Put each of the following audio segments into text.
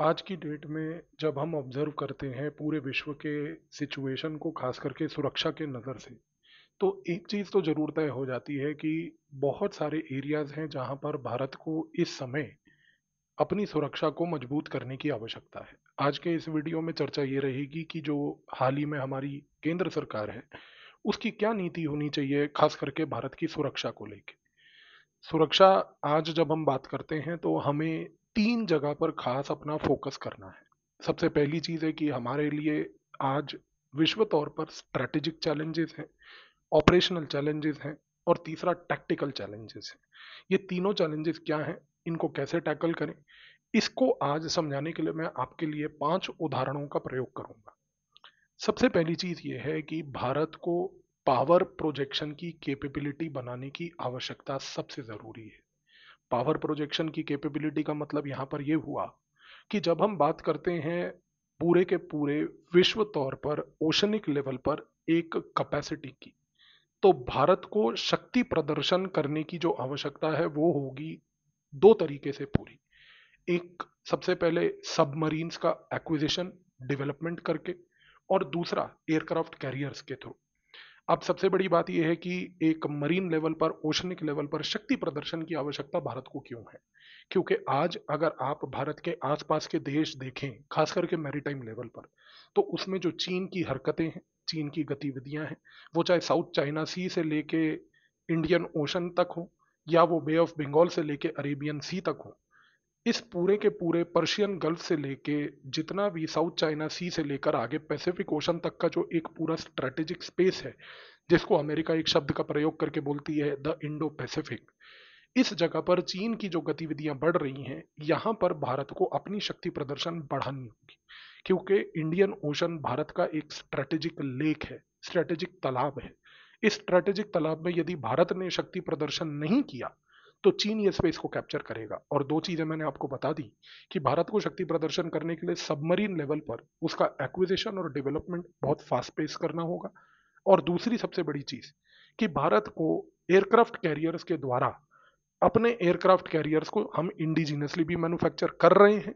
आज की डेट में जब हम ऑब्ज़र्व करते हैं पूरे विश्व के सिचुएशन को खास करके सुरक्षा के नज़र से तो एक चीज़ तो ज़रूर तय हो जाती है कि बहुत सारे एरियाज़ हैं जहाँ पर भारत को इस समय अपनी सुरक्षा को मजबूत करने की आवश्यकता है आज के इस वीडियो में चर्चा ये रहेगी कि जो हाल ही में हमारी केंद्र सरकार है उसकी क्या नीति होनी चाहिए खास करके भारत की सुरक्षा को लेकर सुरक्षा आज जब हम बात करते हैं तो हमें तीन जगह पर खास अपना फोकस करना है सबसे पहली चीज़ है कि हमारे लिए आज विश्व तौर पर स्ट्रैटेजिक चैलेंजेस हैं ऑपरेशनल चैलेंजेस हैं और तीसरा टैक्टिकल चैलेंजेस हैं ये तीनों चैलेंजेस क्या हैं इनको कैसे टैकल करें इसको आज समझाने के लिए मैं आपके लिए पांच उदाहरणों का प्रयोग करूंगा सबसे पहली चीज़ ये है कि भारत को पावर प्रोजेक्शन की कैपेबिलिटी बनाने की आवश्यकता सबसे ज़रूरी है पावर प्रोजेक्शन की कैपेबिलिटी का मतलब यहाँ पर यह हुआ कि जब हम बात करते हैं पूरे के पूरे विश्व तौर पर ओशनिक लेवल पर एक कैपेसिटी की तो भारत को शक्ति प्रदर्शन करने की जो आवश्यकता है वो होगी दो तरीके से पूरी एक सबसे पहले सबमरीन्स का एक्विजिशन डेवलपमेंट करके और दूसरा एयरक्राफ्ट कैरियर्स के थ्रू अब सबसे बड़ी बात यह है कि एक मरीन लेवल पर ओशनिक लेवल पर शक्ति प्रदर्शन की आवश्यकता भारत को क्यों है क्योंकि आज अगर आप भारत के आसपास के देश देखें खास करके मैरिटाइम लेवल पर तो उसमें जो चीन की हरकतें हैं चीन की गतिविधियां हैं वो चाहे साउथ चाइना सी से लेके इंडियन ओशन तक हो या वो बे ऑफ बंगाल से लेके अरेबियन सी तक हो इस पूरे के पूरे पर्शियन गल्फ से लेके जितना भी साउथ चाइना सी से लेकर आगे पैसिफिक ओशन तक का जो एक पूरा स्ट्रेटेजिक स्पेस है जिसको अमेरिका एक शब्द का प्रयोग करके बोलती है द इंडो पैसिफिक इस जगह पर चीन की जो गतिविधियां बढ़ रही हैं यहाँ पर भारत को अपनी शक्ति प्रदर्शन बढ़ानी होगी क्योंकि इंडियन ओशन भारत का एक स्ट्रेटेजिक लेक है स्ट्रेटेजिक तालाब है इस स्ट्रेटेजिक तालाब में यदि भारत ने शक्ति प्रदर्शन नहीं किया तो चीन ये स्पेस को कैप्चर करेगा और दो चीज़ें मैंने आपको बता दी कि भारत को शक्ति प्रदर्शन करने के लिए सबमरीन लेवल पर उसका एक्विजिशन और डेवलपमेंट बहुत फास्ट पेस करना होगा और दूसरी सबसे बड़ी चीज़ कि भारत को एयरक्राफ्ट कैरियर्स के द्वारा अपने एयरक्राफ्ट कैरियर्स को हम इंडिजीनियसली भी मैन्युफैक्चर कर रहे हैं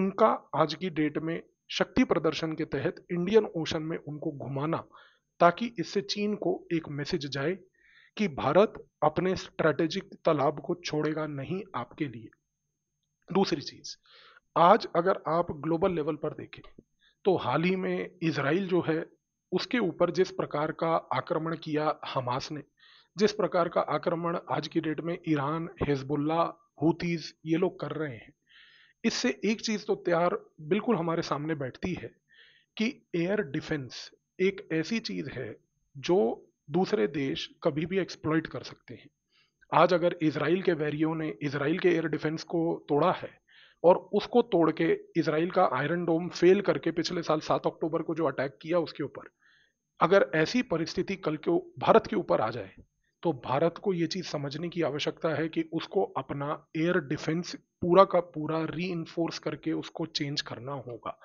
उनका आज की डेट में शक्ति प्रदर्शन के तहत इंडियन ओशन में उनको घुमाना ताकि इससे चीन को एक मैसेज जाए कि भारत अपने स्ट्रेटेजिक तालाब को छोड़ेगा नहीं आपके लिए दूसरी चीज आज अगर आप ग्लोबल लेवल पर देखें तो हाल ही में इसराइल जो है उसके ऊपर जिस प्रकार का आक्रमण किया हमास ने जिस प्रकार का आक्रमण आज की डेट में ईरान हिजबुल्ला हूतीज ये लोग कर रहे हैं इससे एक चीज तो तैयार बिल्कुल हमारे सामने बैठती है कि एयर डिफेंस एक ऐसी चीज है जो दूसरे देश कभी भी एक्सप्लॉइट कर सकते हैं आज अगर इसराइल के वैरियो ने इसराइल के एयर डिफेंस को तोड़ा है और उसको तोड़ के इसराइल का आयरन डोम फेल करके पिछले साल सात अक्टूबर को जो अटैक किया उसके ऊपर अगर ऐसी परिस्थिति कल के भारत के ऊपर आ जाए तो भारत को ये चीज़ समझने की आवश्यकता है कि उसको अपना एयर डिफेंस पूरा का पूरा री करके उसको चेंज करना होगा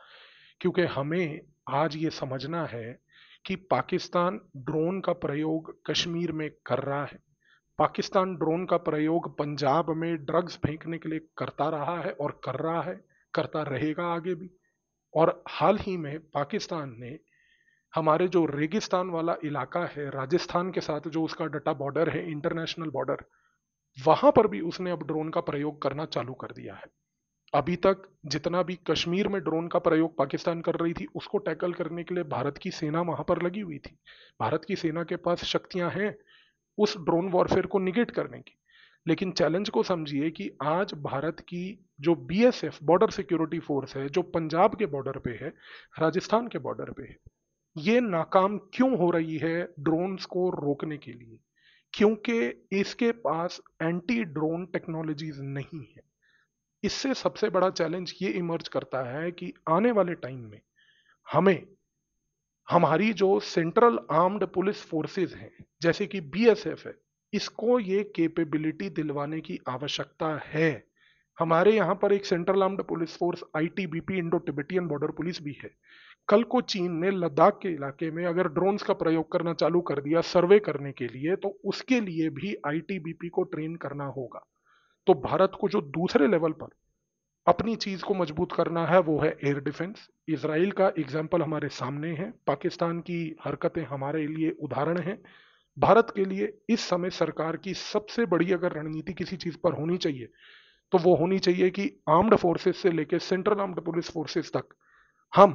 क्योंकि हमें आज ये समझना है कि पाकिस्तान ड्रोन का प्रयोग कश्मीर में कर रहा है पाकिस्तान ड्रोन का प्रयोग पंजाब में ड्रग्स फेंकने के लिए करता रहा है और कर रहा है करता रहेगा आगे भी और हाल ही में पाकिस्तान ने हमारे जो रेगिस्तान वाला इलाका है राजस्थान के साथ जो उसका डटा बॉर्डर है इंटरनेशनल बॉर्डर वहां पर भी उसने अब ड्रोन का प्रयोग करना चालू कर दिया है अभी तक जितना भी कश्मीर में ड्रोन का प्रयोग पाकिस्तान कर रही थी उसको टैकल करने के लिए भारत की सेना वहाँ पर लगी हुई थी भारत की सेना के पास शक्तियाँ हैं उस ड्रोन वॉरफेयर को निगेट करने की लेकिन चैलेंज को समझिए कि आज भारत की जो बीएसएफ बॉर्डर सिक्योरिटी फोर्स है जो पंजाब के बॉर्डर पे है राजस्थान के बॉर्डर पे है ये नाकाम क्यों हो रही है ड्रोन्स को रोकने के लिए क्योंकि इसके पास एंटी ड्रोन टेक्नोलॉजीज नहीं है इससे सबसे बड़ा चैलेंज ये इमर्ज करता है कि आने वाले टाइम में हमें हमारी जो सेंट्रल आर्म्ड पुलिस फोर्सेस हैं जैसे कि बीएसएफ है इसको ये कैपेबिलिटी दिलवाने की आवश्यकता है हमारे यहाँ पर एक central armed police force ITBP Indo Tibetan border police भी है कल को चीन ने लद्दाख के इलाके में अगर ड्रोन्स का प्रयोग करना चालू कर दिया सर्वे करने के लिए तो उसके लिए भी आईटीबीपी को ट्रेन करना होगा तो भारत को जो दूसरे लेवल पर अपनी चीज को मजबूत करना है वो है एयर डिफेंस इसराइल का एग्जाम्पल हमारे सामने है पाकिस्तान की हरकतें हमारे लिए उदाहरण हैं भारत के लिए इस समय सरकार की सबसे बड़ी अगर रणनीति किसी चीज पर होनी चाहिए तो वो होनी चाहिए कि आर्म्ड फोर्सेस से लेकर सेंट्रल आर्म्ड पुलिस फोर्सेस तक हम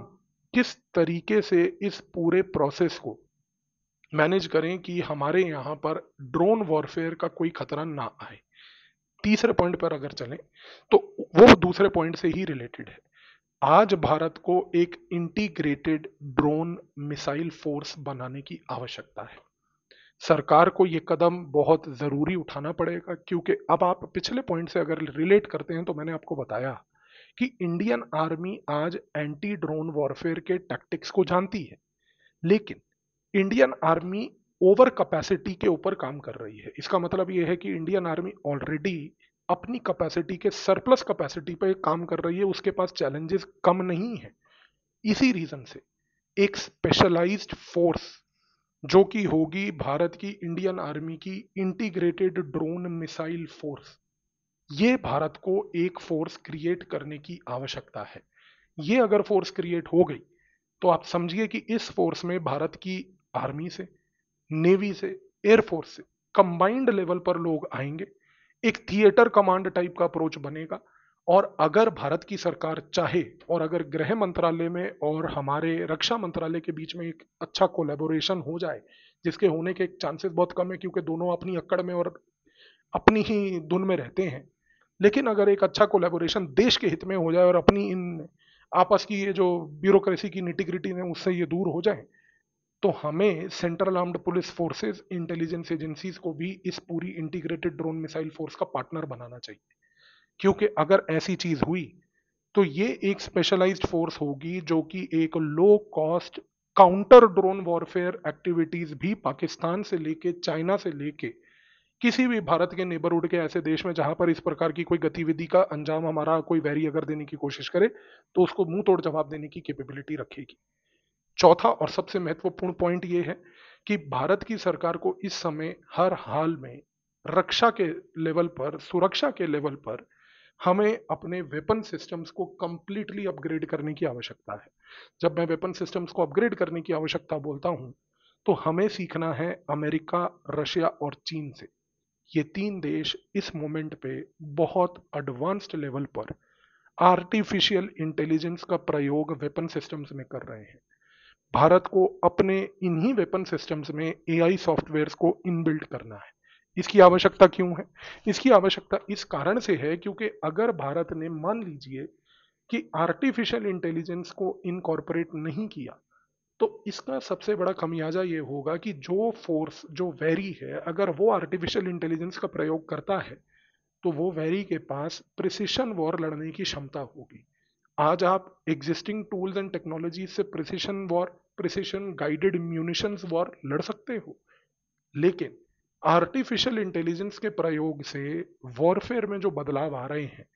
किस तरीके से इस पूरे प्रोसेस को मैनेज करें कि हमारे यहां पर ड्रोन वॉरफेयर का कोई खतरा ना आए तीसरे पॉइंट पर अगर चलें तो वो दूसरे पॉइंट से ही रिलेटेड है आज भारत को एक इंटीग्रेटेड ड्रोन मिसाइल फोर्स बनाने की आवश्यकता है सरकार को ये कदम बहुत ज़रूरी उठाना पड़ेगा क्योंकि अब आप पिछले पॉइंट से अगर रिलेट करते हैं तो मैंने आपको बताया कि इंडियन आर्मी आज एंटी ड्रोन वॉरफेयर के टैक्टिक्स को जानती है लेकिन इंडियन आर्मी ओवर कैपेसिटी के ऊपर काम कर रही है इसका मतलब ये है कि इंडियन आर्मी ऑलरेडी अपनी कैपेसिटी के सरप्लस कैपेसिटी पर काम कर रही है उसके पास चैलेंजेस कम नहीं है इसी रीजन से एक स्पेशलाइज्ड फोर्स जो कि होगी भारत की इंडियन आर्मी की इंटीग्रेटेड ड्रोन मिसाइल फोर्स ये भारत को एक फोर्स क्रिएट करने की आवश्यकता है ये अगर फोर्स क्रिएट हो गई तो आप समझिए कि इस फोर्स में भारत की आर्मी से नेवी से एयरफोर्स से कंबाइंड लेवल पर लोग आएंगे एक थिएटर कमांड टाइप का अप्रोच बनेगा और अगर भारत की सरकार चाहे और अगर गृह मंत्रालय में और हमारे रक्षा मंत्रालय के बीच में एक अच्छा कोलेबोरेशन हो जाए जिसके होने के चांसेस बहुत कम है क्योंकि दोनों अपनी अक्कड़ में और अपनी ही धुन में रहते हैं लेकिन अगर एक अच्छा कोलेबोरेशन देश के हित में हो जाए और अपनी इन आपस की ये जो ब्यूरोक्रेसी की निटिग्रिटी है उससे ये दूर हो जाए तो हमें central armed police forces intelligence agencies को भी इस पूरी इंटीग्रेटेड ड्रोन मिसाइल फोर्स का पार्टनर बनाना चाहिए क्योंकि अगर ऐसी चीज हुई तो ये एक स्पेशलाइज्ड फोर्स होगी जो कि एक low cost counter drone warfare activities भी पाकिस्तान से लेके चाइना से लेके किसी भी भारत के नेबरहुड के ऐसे देश में जहां पर इस प्रकार की कोई गतिविधि का अंजाम हमारा कोई वैरी अगर देने की कोशिश करे तो उसको मुंह तोड़ जवाब देने की कैपेबिलिटी रखेगी चौथा और सबसे महत्वपूर्ण पॉइंट ये है कि भारत की सरकार को इस समय हर हाल में रक्षा के लेवल पर सुरक्षा के लेवल पर हमें अपने वेपन सिस्टम्स को कम्प्लीटली अपग्रेड करने की आवश्यकता है जब मैं वेपन सिस्टम्स को अपग्रेड करने की आवश्यकता बोलता हूँ तो हमें सीखना है अमेरिका रशिया और चीन से ये तीन देश इस मोमेंट पे बहुत एडवांस्ड लेवल पर आर्टिफिशियल इंटेलिजेंस का प्रयोग वेपन सिस्टम्स में कर रहे हैं भारत को अपने इन्हीं वेपन सिस्टम्स में एआई सॉफ्टवेयर्स को इनबिल्ट करना है इसकी आवश्यकता क्यों है इसकी आवश्यकता इस कारण से है क्योंकि अगर भारत ने मान लीजिए कि आर्टिफिशियल इंटेलिजेंस को इनकॉर्पोरेट नहीं किया तो इसका सबसे बड़ा खमियाजा ये होगा कि जो फोर्स जो वैरी है अगर वो आर्टिफिशियल इंटेलिजेंस का प्रयोग करता है तो वो वैरी के पास प्रिसिशन वॉर लड़ने की क्षमता होगी आज आप एग्जिस्टिंग टूल्स एंड टेक्नोलॉजी से precision war precision guided munition war लड़ सकते हो लेकिन आर्टिफिशियल इंटेलिजेंस के प्रयोग से वॉरफेयर में जो बदलाव आ रहे हैं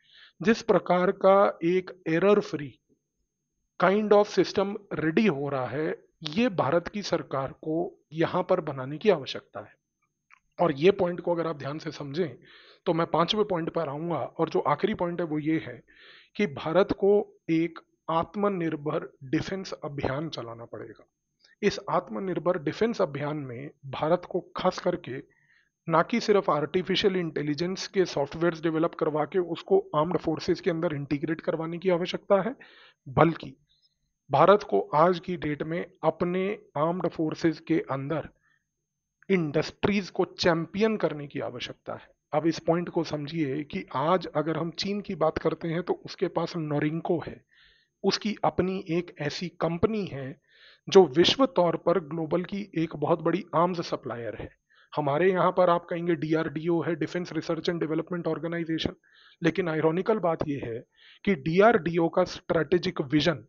जिस प्रकार का एक error free kind of system ready हो रहा है ये भारत की सरकार को यहाँ पर बनाने की आवश्यकता है और ये पॉइंट को अगर आप ध्यान से समझें तो मैं पांचवें पॉइंट पर आऊंगा और जो आखिरी पॉइंट है वो ये है कि भारत को एक आत्मनिर्भर डिफेंस अभियान चलाना पड़ेगा इस आत्मनिर्भर डिफेंस अभियान में भारत को खास करके ना कि सिर्फ आर्टिफिशियल इंटेलिजेंस के सॉफ्टवेयर डेवलप करवा के उसको आर्म्ड फोर्सेस के अंदर इंटीग्रेट करवाने की आवश्यकता है बल्कि भारत को आज की डेट में अपने आर्म्ड फोर्सेस के अंदर इंडस्ट्रीज को चैंपियन करने की आवश्यकता है अब इस पॉइंट को समझिए कि आज अगर हम चीन की बात करते हैं तो उसके पास नोरिंको है उसकी अपनी एक ऐसी कंपनी है जो विश्व तौर पर ग्लोबल की एक बहुत बड़ी आर्म्स सप्लायर है हमारे यहाँ पर आप कहेंगे डीआरडीओ है defence research and development organisation लेकिन आयरोनिकल बात यह है कि डीआरडीओ का स्ट्रेटेजिक विजन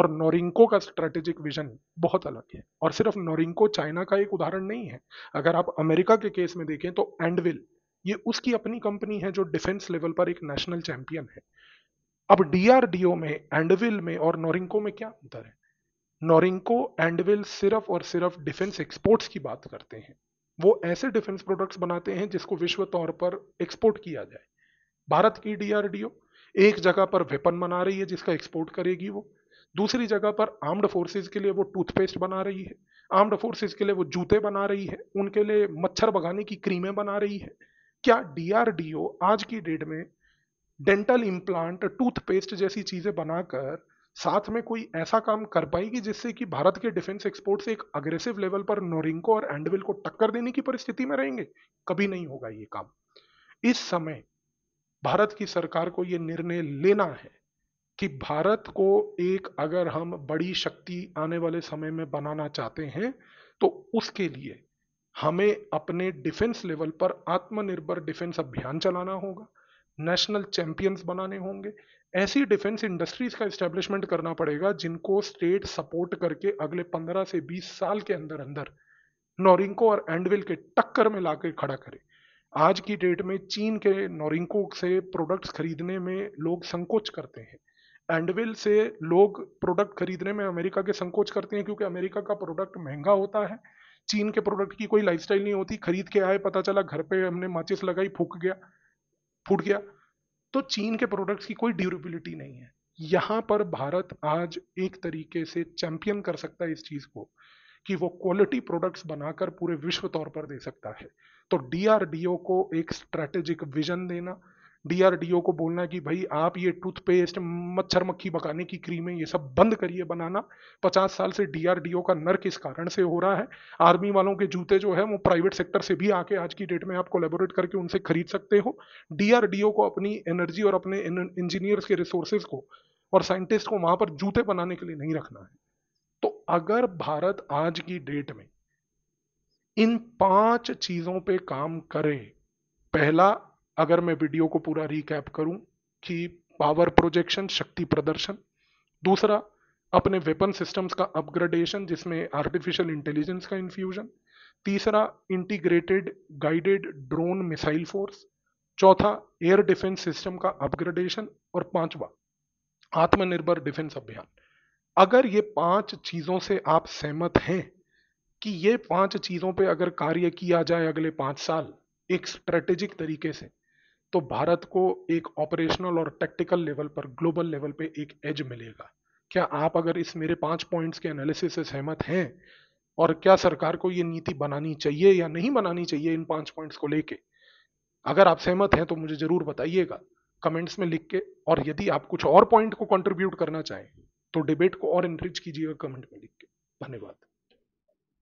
और नोरिंको का स्ट्रेटेजिक विजन बहुत अलग है और सिर्फ नोरिंको चाइना का एक उदाहरण नहीं है अगर आप अमेरिका के केस में देखें तो एंडविल ये उसकी अपनी कंपनी है जो डिफेंस लेवल पर एक नेशनल चैंपियन है अब डीआरडीओ में एंडविल में और नोरिंको में क्या अंतर है नोरिंको एंडविल सिर्फ और सिर्फ डिफेंस एक्सपोर्ट्स की बात करते हैं वो ऐसे डिफेंस प्रोडक्ट्स बनाते हैं जिसको विश्व तौर पर एक्सपोर्ट किया जाए भारत की डीआरडीओ एक जगह पर वेपन बना रही है जिसका एक्सपोर्ट करेगी वो दूसरी जगह पर आर्म्ड फोर्सेज के लिए वो टूथपेस्ट बना रही है आर्म्ड फोर्सेज के लिए वो जूते बना रही है उनके लिए मच्छर भगाने की क्रीमें बना रही है क्या डीआरडीओ आज की डेट में डेंटल इम्प्लांट टूथपेस्ट जैसी चीजें बनाकर साथ में कोई ऐसा काम कर पाएगी जिससे कि भारत के डिफेंस एक्सपोर्ट से एक अग्रेसिव लेवल पर नोरिंको और एंडविल को टक्कर देने की परिस्थिति में रहेंगे कभी नहीं होगा ये काम इस समय भारत की सरकार को ये निर्णय लेना है कि भारत को एक अगर हम बड़ी शक्ति आने वाले समय में बनाना चाहते हैं तो उसके लिए हमें अपने डिफेंस लेवल पर आत्मनिर्भर डिफेंस अभियान चलाना होगा नेशनल चैंपियंस बनाने होंगे ऐसी डिफेंस इंडस्ट्रीज का इस्टेब्लिशमेंट करना पड़ेगा जिनको स्टेट सपोर्ट करके अगले 15 से 20 साल के अंदर अंदर नोरिंको और एंडविल के टक्कर में ला खड़ा करे आज की डेट में चीन के नोरिंको से प्रोडक्ट्स खरीदने में लोग संकोच करते हैं एंडविल से लोग प्रोडक्ट खरीदने में अमेरिका के संकोच करते हैं क्योंकि अमेरिका का प्रोडक्ट महंगा होता है चीन के प्रोडक्ट की कोई लाइफ नहीं होती खरीद के आए पता चला घर पे हमने माचिस लगाई फूक गया फूट गया तो चीन के प्रोडक्ट्स की कोई ड्यूरेबिलिटी नहीं है यहाँ पर भारत आज एक तरीके से चैंपियन कर सकता है इस चीज़ को कि वो क्वालिटी प्रोडक्ट्स बनाकर पूरे विश्व तौर पर दे सकता है तो डीआरडीओ को एक स्ट्रेटेजिक विजन देना डीआरडीओ को बोलना कि भाई आप ये टूथपेस्ट मच्छर मक्खी बकाने की क्रीमें ये सब बंद करिए बनाना पचास साल से डीआरडीओ का नर्क इस कारण से हो रहा है आर्मी वालों के जूते जो है वो प्राइवेट सेक्टर से भी आके आज की डेट में आप कोलेबोरेट करके उनसे खरीद सकते हो डीआरडीओ को अपनी एनर्जी और अपने इंजीनियर्स के रिसोर्सेज को और साइंटिस्ट को वहां पर जूते बनाने के लिए नहीं रखना है तो अगर भारत आज की डेट में इन पांच चीजों पे काम करे पहला अगर मैं वीडियो को पूरा रिकैप करूं कि पावर प्रोजेक्शन शक्ति प्रदर्शन दूसरा अपने वेपन सिस्टम्स का अपग्रेडेशन जिसमें आर्टिफिशियल इंटेलिजेंस का इन्फ्यूजन तीसरा integrated guided drone missile force चौथा एयर डिफेंस सिस्टम का अपग्रेडेशन और पांचवा आत्मनिर्भर डिफेंस अभियान अगर ये पांच चीजों से आप सहमत हैं कि ये पांच चीजों पे अगर कार्य किया जाए अगले पांच साल एक स्ट्रेटेजिक तरीके से तो भारत को एक ऑपरेशनल और टेक्टिकल लेवल पर ग्लोबल लेवल पे एक एज मिलेगा क्या आप अगर इस मेरे पांच पॉइंट्स के एनालिसिस से सहमत हैं और क्या सरकार को ये नीति बनानी चाहिए या नहीं बनानी चाहिए इन पांच पॉइंट्स को लेके अगर आप सहमत हैं तो मुझे ज़रूर बताइएगा कमेंट्स में लिख के और यदि आप कुछ और पॉइंट को कंट्रीब्यूट करना चाहें तो डिबेट को और इनरिच कीजिएगा कमेंट में लिख के धन्यवाद